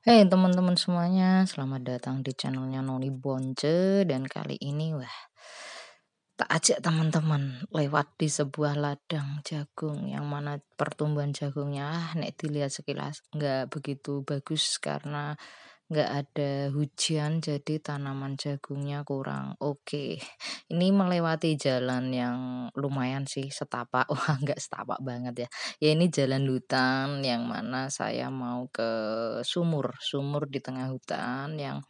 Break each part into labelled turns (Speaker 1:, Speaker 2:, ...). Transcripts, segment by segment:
Speaker 1: Hey teman-teman semuanya, selamat datang di channelnya Noni Bonce dan kali ini wah tak ajak teman-teman lewat di sebuah ladang jagung yang mana pertumbuhan jagungnya ah nek dilihat sekilas nggak begitu bagus karena nggak ada hujan jadi tanaman jagungnya kurang oke. Ini melewati jalan yang lumayan sih setapak, wah nggak setapak banget ya. Ya ini jalan hutan yang mana saya mau ke sumur, sumur di tengah hutan yang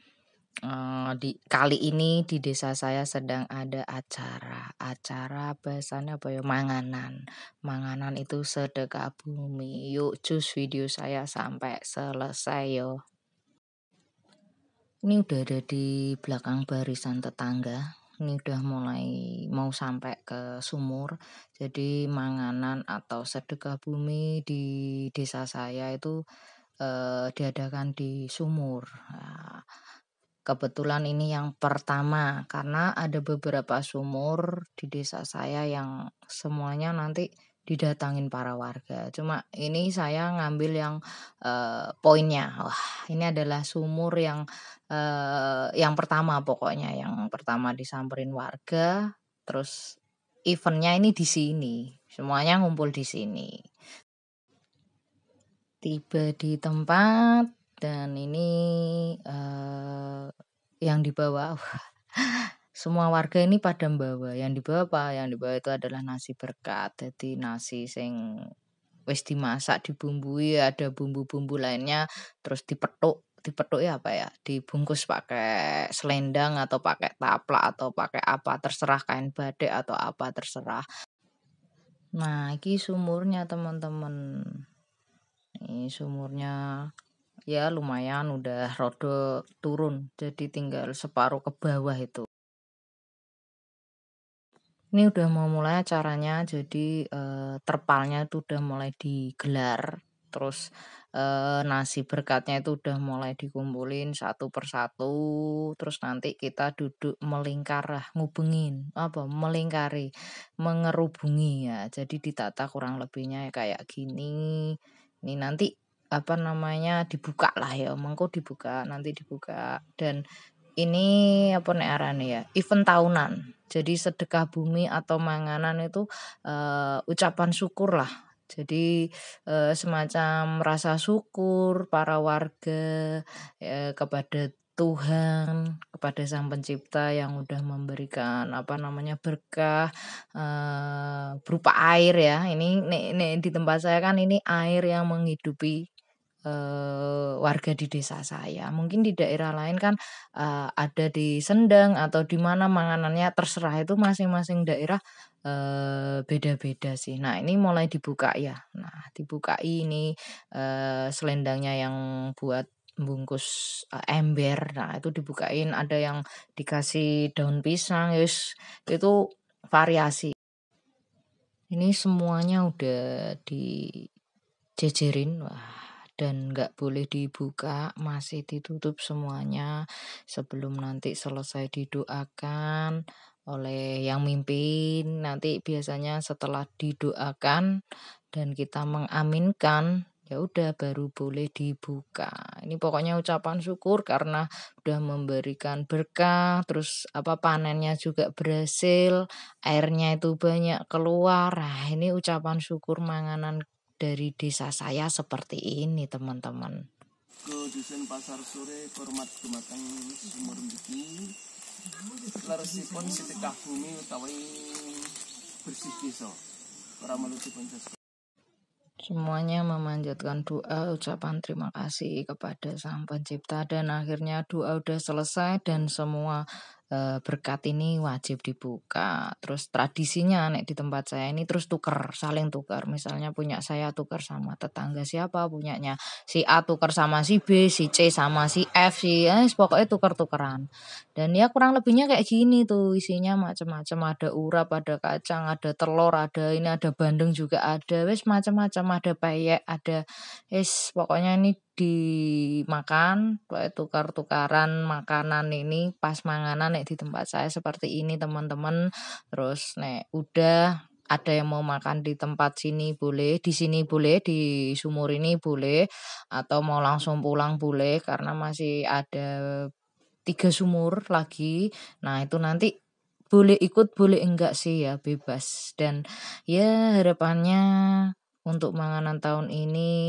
Speaker 1: eh, di kali ini di desa saya sedang ada acara acara bahasanya apa ya manganan manganan itu sedekah bumi yuk cus video saya sampai selesai yo ini udah ada di belakang barisan tetangga. Ini udah mulai mau sampai ke sumur. Jadi manganan atau sedekah bumi di desa saya itu eh, diadakan di sumur. Nah, kebetulan ini yang pertama karena ada beberapa sumur di desa saya yang semuanya nanti didatangin para warga. Cuma ini saya ngambil yang uh, poinnya. Wah, ini adalah sumur yang uh, yang pertama pokoknya yang pertama disamperin warga, terus eventnya ini di sini. Semuanya ngumpul di sini. Tiba di tempat dan ini uh, yang dibawa Semua warga ini pada membawa yang dibawa apa? Yang dibawa itu adalah nasi berkat. Jadi nasi sing wis dimasak, dibumbui, ada bumbu-bumbu lainnya, terus dipetuk. Dipetuk ya apa ya? Dibungkus pakai selendang atau pakai taplak atau pakai apa terserah kain badai atau apa terserah. Nah, ini sumurnya teman-teman. Ini sumurnya ya lumayan udah rodo turun jadi tinggal separuh ke bawah itu ini udah mau mulai acaranya, jadi, eee, eh, terpalnya itu udah mulai digelar, terus, eee, eh, nasi berkatnya itu udah mulai dikumpulin satu persatu, terus nanti kita duduk melingkar ngubengin, apa, melingkari, mengerubungi ya, jadi ditata kurang lebihnya ya, kayak gini. Ini nanti, apa namanya, dibuka lah ya, mengko dibuka, nanti dibuka dan ini apa nih arane ya event tahunan jadi sedekah bumi atau manganan itu uh, ucapan syukur lah jadi uh, semacam rasa syukur para warga uh, kepada Tuhan kepada Sang Pencipta yang udah memberikan apa namanya berkah e, berupa air ya. Ini ini di tempat saya kan ini air yang menghidupi uh, warga di desa saya. Mungkin di daerah lain kan uh, ada di Sendang atau di mana manganannya terserah itu masing-masing daerah beda eh, beda-beda sih. Nah, ini mulai dibuka ya. Nah, dibuka ini uh, selendangnya yang buat bungkus uh, ember. Nah, itu dibukain ada yang dikasih daun pisang, yes, itu variasi. Ini semuanya udah dijejerin. Wah, dan nggak boleh dibuka, masih ditutup semuanya sebelum nanti selesai didoakan oleh yang mimpin. Nanti biasanya setelah didoakan dan kita mengaminkan, ya udah baru boleh dibuka. Ini pokoknya ucapan syukur karena udah memberikan berkah, terus apa panennya juga berhasil, airnya itu banyak keluar. Nah, ini ucapan syukur manganan dari desa saya seperti ini teman-teman. Ke dusun pasar sore format gematang sumur mriki. Leresipun sitikah bumi utawi bersih desa. Para melucu Semuanya memanjatkan doa, ucapan terima kasih kepada Sang Pencipta dan akhirnya doa sudah selesai dan semua Eh, berkat ini wajib dibuka. Terus tradisinya nek di tempat saya ini terus tuker, saling tuker. Misalnya punya saya tuker sama tetangga siapa, punyanya si A tuker sama si B, si C sama si F, si eh, pokoknya tuker-tukeran. Dan ya kurang lebihnya kayak gini tuh isinya macam-macam ada urap, ada kacang, ada telur, ada ini ada bandeng juga ada. Wes macam-macam ada payek, ada es pokoknya ini dimakan tukar-tukaran makanan ini pas manganan nek di tempat saya seperti ini teman-teman terus nek udah ada yang mau makan di tempat sini boleh, di sini boleh, di sumur ini boleh, atau mau langsung pulang boleh karena masih ada tiga sumur lagi. Nah itu nanti boleh ikut boleh enggak sih ya bebas dan ya harapannya untuk manganan tahun ini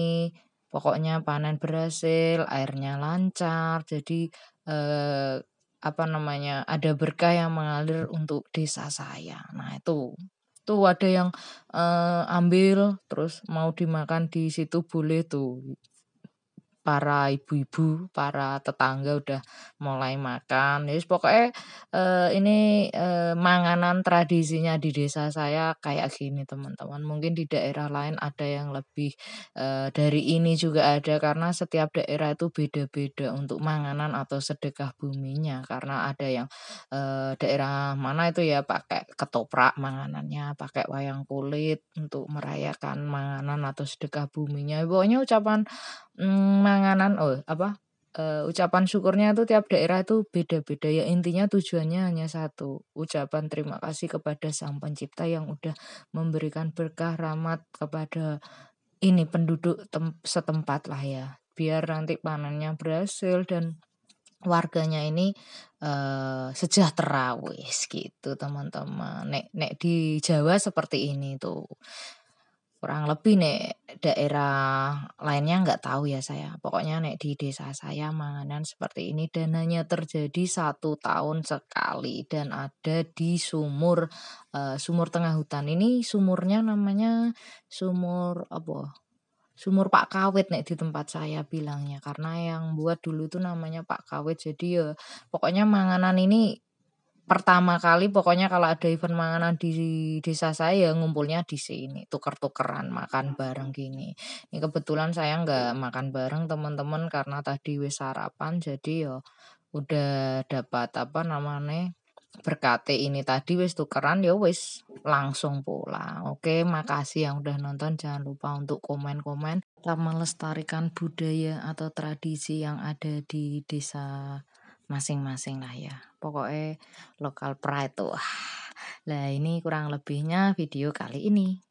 Speaker 1: Pokoknya panen berhasil, airnya lancar, jadi eh, apa namanya ada berkah yang mengalir untuk desa saya. Nah itu tuh ada yang eh, ambil terus mau dimakan di situ boleh tuh para ibu-ibu, para tetangga udah mulai makan. Jadi ya pokoknya eh, ini eh, manganan tradisinya di desa saya kayak gini teman-teman. Mungkin di daerah lain ada yang lebih eh, dari ini juga ada karena setiap daerah itu beda-beda untuk manganan atau sedekah buminya. Karena ada yang eh, daerah mana itu ya pakai ketoprak manganannya, pakai wayang kulit untuk merayakan manganan atau sedekah buminya. Pokoknya ucapan hmm, penanganan oh apa uh, ucapan syukurnya tuh tiap daerah itu beda-beda ya intinya tujuannya hanya satu ucapan terima kasih kepada sang pencipta yang udah memberikan berkah rahmat kepada ini penduduk setempat lah ya biar nanti panennya berhasil dan warganya ini uh, sejahtera wis gitu teman-teman nek nek di Jawa seperti ini tuh kurang lebih nih daerah lainnya nggak tahu ya saya pokoknya nih di desa saya manganan seperti ini dan hanya terjadi satu tahun sekali dan ada di sumur uh, sumur tengah hutan ini sumurnya namanya sumur apa sumur Pak Kawit nih di tempat saya bilangnya karena yang buat dulu itu namanya Pak Kawit jadi ya pokoknya manganan ini pertama kali pokoknya kalau ada event makanan di desa saya ya ngumpulnya di sini tuker-tukeran makan bareng gini ini kebetulan saya nggak makan bareng teman-teman karena tadi wis sarapan jadi ya udah dapat apa namanya berkati ini tadi wis tukeran ya wis langsung pulang oke makasih yang udah nonton jangan lupa untuk komen-komen kita melestarikan budaya atau tradisi yang ada di desa masing-masing lah ya. Pokoknya lokal pride tuh. lah ini kurang lebihnya video kali ini.